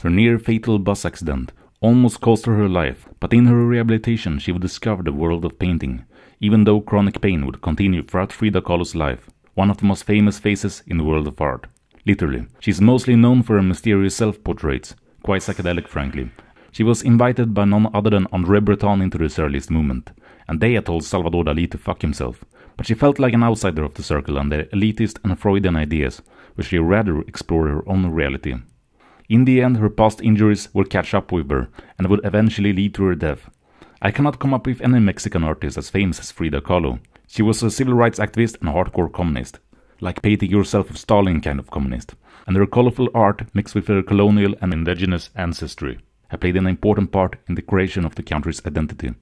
Her near-fatal bus accident almost cost her her life, but in her rehabilitation she would discover the world of painting, even though chronic pain would continue throughout Frida Kahlo's life, one of the most famous faces in the world of art. Literally, she is mostly known for her mysterious self-portraits, quite psychedelic frankly. She was invited by none other than André Breton into the surrealist movement, and they had told Salvador Dali to fuck himself, but she felt like an outsider of the circle and their elitist and Freudian ideas, which she rather explored her own reality. In the end, her past injuries will catch up with her and will eventually lead to her death. I cannot come up with any Mexican artist as famous as Frida Kahlo. She was a civil rights activist and hardcore communist, like painting yourself with Stalin kind of communist, and her colorful art mixed with her colonial and indigenous ancestry have played an important part in the creation of the country's identity.